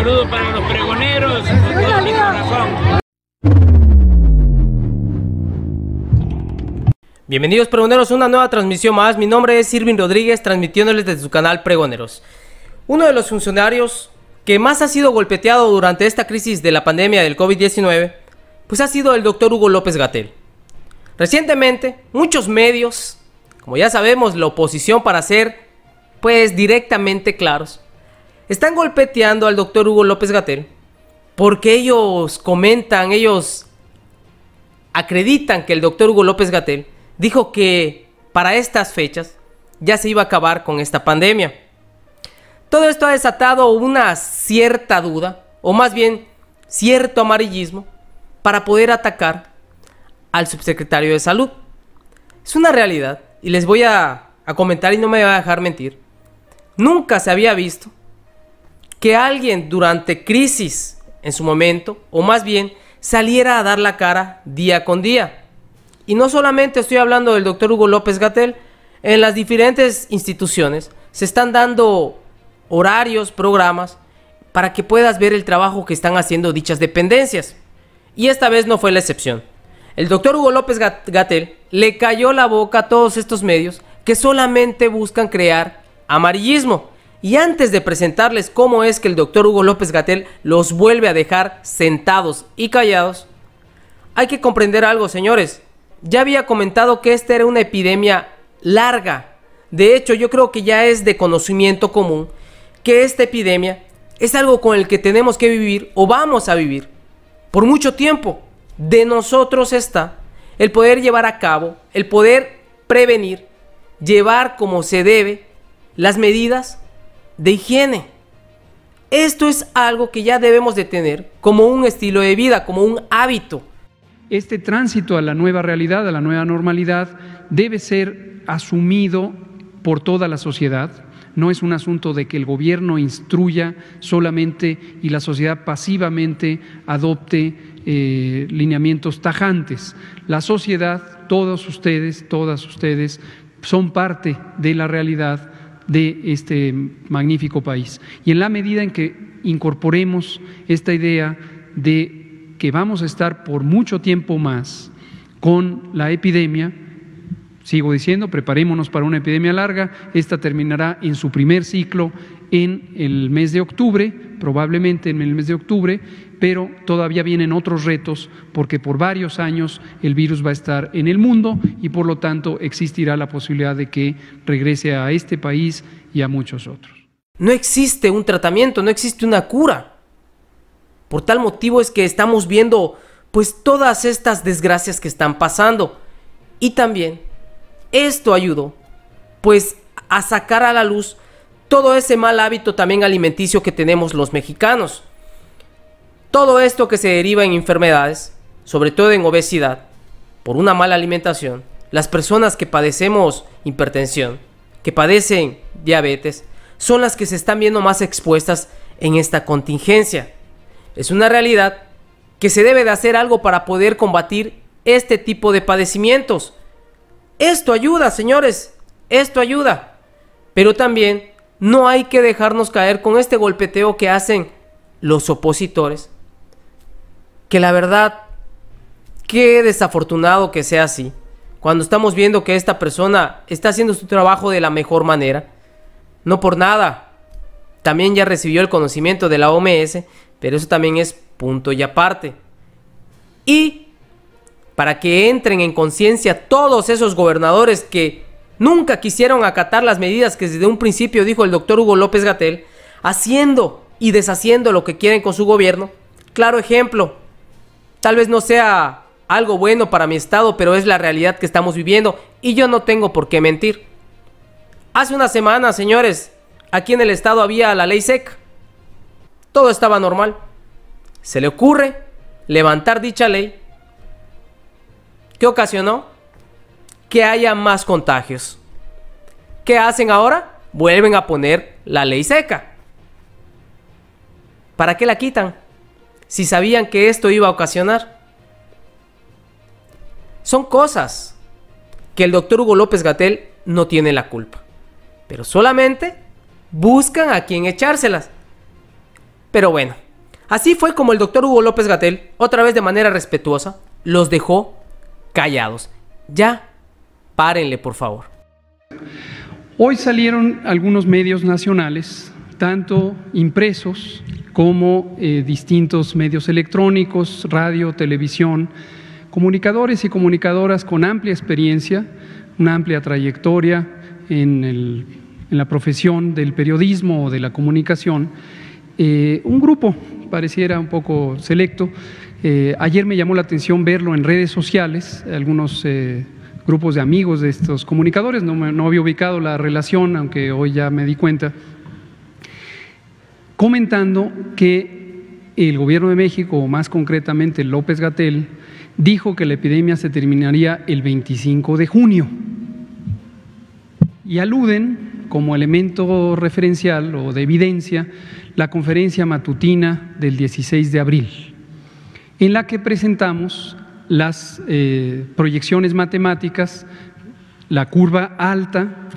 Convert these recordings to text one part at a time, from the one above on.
saludo para los pregoneros Bienvenidos pregoneros a una nueva transmisión más. Mi nombre es Irving Rodríguez transmitiéndoles desde su canal Pregoneros. Uno de los funcionarios que más ha sido golpeteado durante esta crisis de la pandemia del COVID-19, pues ha sido el doctor Hugo López Gatel. Recientemente, muchos medios, como ya sabemos, la oposición para ser pues directamente claros, están golpeteando al doctor Hugo López Gatel porque ellos comentan, ellos acreditan que el doctor Hugo López Gatel dijo que para estas fechas ya se iba a acabar con esta pandemia. Todo esto ha desatado una cierta duda, o más bien cierto amarillismo, para poder atacar al subsecretario de salud. Es una realidad, y les voy a, a comentar y no me voy a dejar mentir. Nunca se había visto que alguien durante crisis en su momento, o más bien, saliera a dar la cara día con día. Y no solamente estoy hablando del doctor Hugo López Gatel, en las diferentes instituciones se están dando horarios, programas, para que puedas ver el trabajo que están haciendo dichas dependencias. Y esta vez no fue la excepción. El doctor Hugo López Gatel le cayó la boca a todos estos medios que solamente buscan crear amarillismo. Y antes de presentarles cómo es que el doctor Hugo López Gatel los vuelve a dejar sentados y callados, hay que comprender algo, señores. Ya había comentado que esta era una epidemia larga. De hecho, yo creo que ya es de conocimiento común que esta epidemia es algo con el que tenemos que vivir o vamos a vivir por mucho tiempo. De nosotros está el poder llevar a cabo, el poder prevenir, llevar como se debe las medidas de higiene. Esto es algo que ya debemos de tener como un estilo de vida, como un hábito. Este tránsito a la nueva realidad, a la nueva normalidad, debe ser asumido por toda la sociedad. No es un asunto de que el gobierno instruya solamente y la sociedad pasivamente adopte eh, lineamientos tajantes. La sociedad, todos ustedes, todas ustedes, son parte de la realidad de este magnífico país. Y en la medida en que incorporemos esta idea de que vamos a estar por mucho tiempo más con la epidemia, sigo diciendo, preparémonos para una epidemia larga, esta terminará en su primer ciclo en el mes de octubre, probablemente en el mes de octubre, pero todavía vienen otros retos porque por varios años el virus va a estar en el mundo y por lo tanto existirá la posibilidad de que regrese a este país y a muchos otros. No existe un tratamiento, no existe una cura. Por tal motivo es que estamos viendo pues todas estas desgracias que están pasando. Y también esto ayudó pues a sacar a la luz todo ese mal hábito también alimenticio que tenemos los mexicanos. Todo esto que se deriva en enfermedades, sobre todo en obesidad, por una mala alimentación, las personas que padecemos hipertensión, que padecen diabetes, son las que se están viendo más expuestas en esta contingencia. Es una realidad que se debe de hacer algo para poder combatir este tipo de padecimientos. Esto ayuda, señores, esto ayuda. Pero también no hay que dejarnos caer con este golpeteo que hacen los opositores. Que la verdad, qué desafortunado que sea así. Cuando estamos viendo que esta persona está haciendo su trabajo de la mejor manera. No por nada. También ya recibió el conocimiento de la OMS, pero eso también es punto y aparte. Y para que entren en conciencia todos esos gobernadores que nunca quisieron acatar las medidas que desde un principio dijo el doctor Hugo López Gatel, haciendo y deshaciendo lo que quieren con su gobierno. Claro ejemplo, tal vez no sea algo bueno para mi estado, pero es la realidad que estamos viviendo y yo no tengo por qué mentir. Hace una semana, señores, aquí en el estado había la ley SEC. Todo estaba normal. Se le ocurre levantar dicha ley. ¿Qué ocasionó? que haya más contagios. ¿Qué hacen ahora? Vuelven a poner la ley seca. ¿Para qué la quitan? Si sabían que esto iba a ocasionar. Son cosas que el doctor Hugo López Gatel no tiene la culpa. Pero solamente buscan a quien echárselas. Pero bueno, así fue como el doctor Hugo López Gatel, otra vez de manera respetuosa, los dejó callados. Ya párenle, por favor. Hoy salieron algunos medios nacionales, tanto impresos como eh, distintos medios electrónicos, radio, televisión, comunicadores y comunicadoras con amplia experiencia, una amplia trayectoria en, la profesión del periodismo o de la comunicación, eh, un grupo pareciera un poco selecto. Eh, ayer me llamó la atención verlo en redes sociales, algunos grupos de amigos de estos comunicadores, no, había ubicado la relación, aunque hoy ya me di cuenta, comentando que el gobierno de México, o más concretamente López Gatel, dijo que la epidemia se terminaría el 25 de junio. Y aluden como elemento referencial o de evidencia la conferencia matutina del 16 de abril, en la que presentamos las eh, proyecciones matemáticas, la curva alta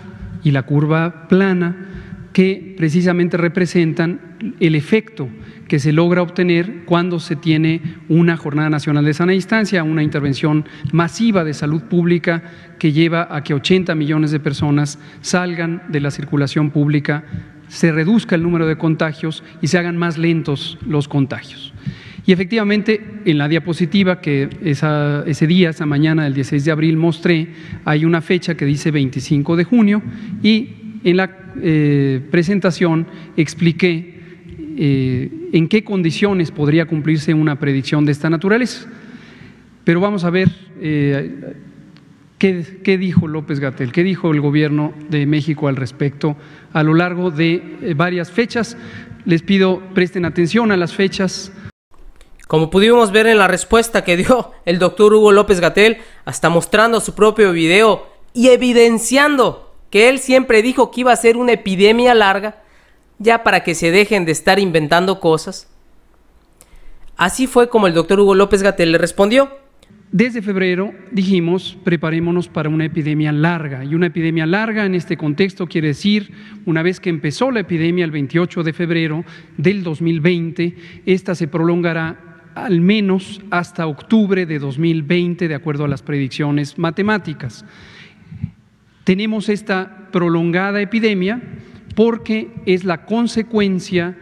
y la curva plana, que precisamente representan el efecto que se logra obtener cuando se tiene una jornada nacional de sana distancia, una intervención masiva de salud pública que lleva a que 80 millones de personas salgan de la circulación pública, se reduzca el número de contagios y se hagan más lentos los contagios. Y efectivamente, en la diapositiva que ese día, esa mañana del 16 de abril mostré, hay una fecha que dice 25 de junio y en la eh, presentación expliqué eh, en qué condiciones podría cumplirse una predicción de esta naturaleza. Pero vamos a ver eh, qué, qué, dijo López Gatel, qué dijo el gobierno de México al respecto a lo largo de varias fechas. Les pido presten atención a las fechas como pudimos ver en la respuesta que dio el doctor Hugo López Gatel, hasta mostrando su propio video y evidenciando que él siempre dijo que iba a ser una epidemia larga, ya para que se dejen de estar inventando cosas. Así fue como el doctor Hugo López Gatel le respondió. Desde febrero dijimos, preparémonos para una epidemia larga. Y una epidemia larga en este contexto quiere decir, una vez que empezó la epidemia el 28 de febrero del 2020, esta se prolongará al menos hasta octubre de 2020, de acuerdo a las predicciones matemáticas. Tenemos esta prolongada epidemia porque es la consecuencia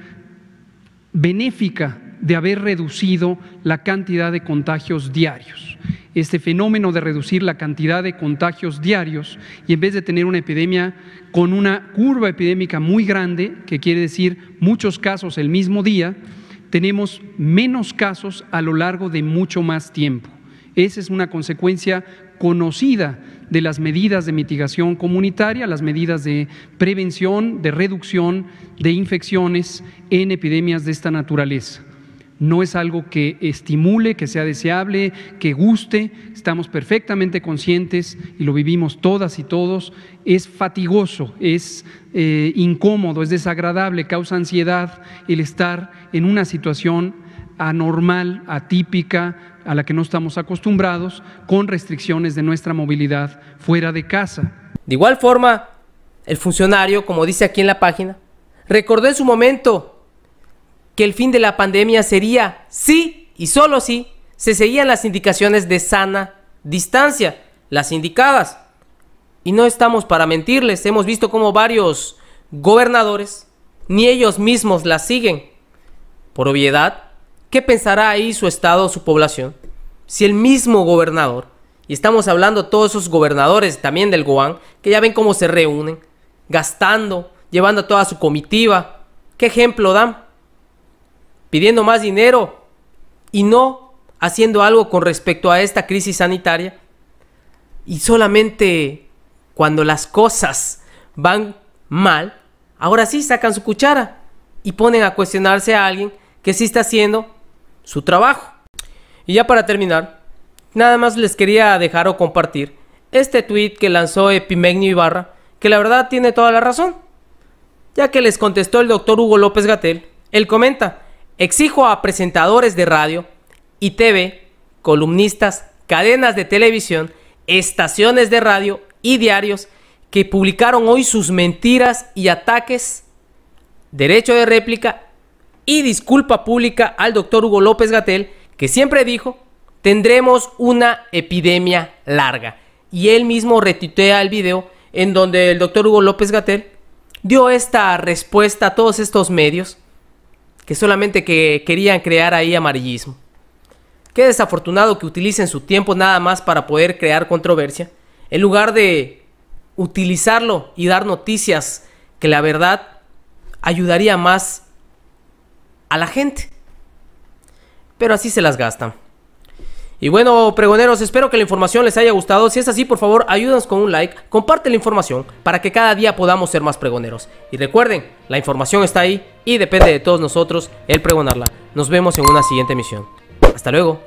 benéfica de haber reducido la cantidad de contagios diarios. Este fenómeno de reducir la cantidad de contagios diarios y en vez de tener una epidemia con una curva epidémica muy grande, que quiere decir muchos casos el mismo día, tenemos menos casos a lo largo de mucho más tiempo. Esa es una consecuencia conocida de las medidas de mitigación comunitaria, las medidas de prevención, de reducción de infecciones en epidemias de esta naturaleza no es algo que estimule, que sea deseable, que guste, estamos perfectamente conscientes y lo vivimos todas y todos, es fatigoso, es eh, incómodo, es desagradable, causa ansiedad el estar en una situación anormal, atípica, a la que no estamos acostumbrados, con restricciones de nuestra movilidad fuera de casa. De igual forma, el funcionario, como dice aquí en la página, recordó en su momento que el fin de la pandemia sería sí y solo si sí, se seguían las indicaciones de sana distancia, las indicadas. Y no estamos para mentirles, hemos visto como varios gobernadores ni ellos mismos las siguen. Por obviedad, ¿qué pensará ahí su estado su población? Si el mismo gobernador, y estamos hablando todos esos gobernadores también del Goan, que ya ven cómo se reúnen, gastando, llevando a toda su comitiva, ¿qué ejemplo dan? pidiendo más dinero y no haciendo algo con respecto a esta crisis sanitaria. Y solamente cuando las cosas van mal, ahora sí sacan su cuchara y ponen a cuestionarse a alguien que sí está haciendo su trabajo. Y ya para terminar, nada más les quería dejar o compartir este tweet que lanzó Epimegno Ibarra, que la verdad tiene toda la razón. Ya que les contestó el doctor Hugo López Gatel, él comenta, Exijo a presentadores de radio y TV, columnistas, cadenas de televisión, estaciones de radio y diarios que publicaron hoy sus mentiras y ataques, derecho de réplica y disculpa pública al doctor Hugo López Gatel, que siempre dijo, tendremos una epidemia larga. Y él mismo retuitea el video en donde el doctor Hugo López Gatel dio esta respuesta a todos estos medios que solamente que querían crear ahí amarillismo. Qué desafortunado que utilicen su tiempo nada más para poder crear controversia, en lugar de utilizarlo y dar noticias que la verdad ayudaría más a la gente. Pero así se las gastan. Y bueno, pregoneros, espero que la información les haya gustado. Si es así, por favor, ayúdanos con un like, comparte la información para que cada día podamos ser más pregoneros. Y recuerden, la información está ahí y depende de todos nosotros el pregonarla. Nos vemos en una siguiente misión Hasta luego.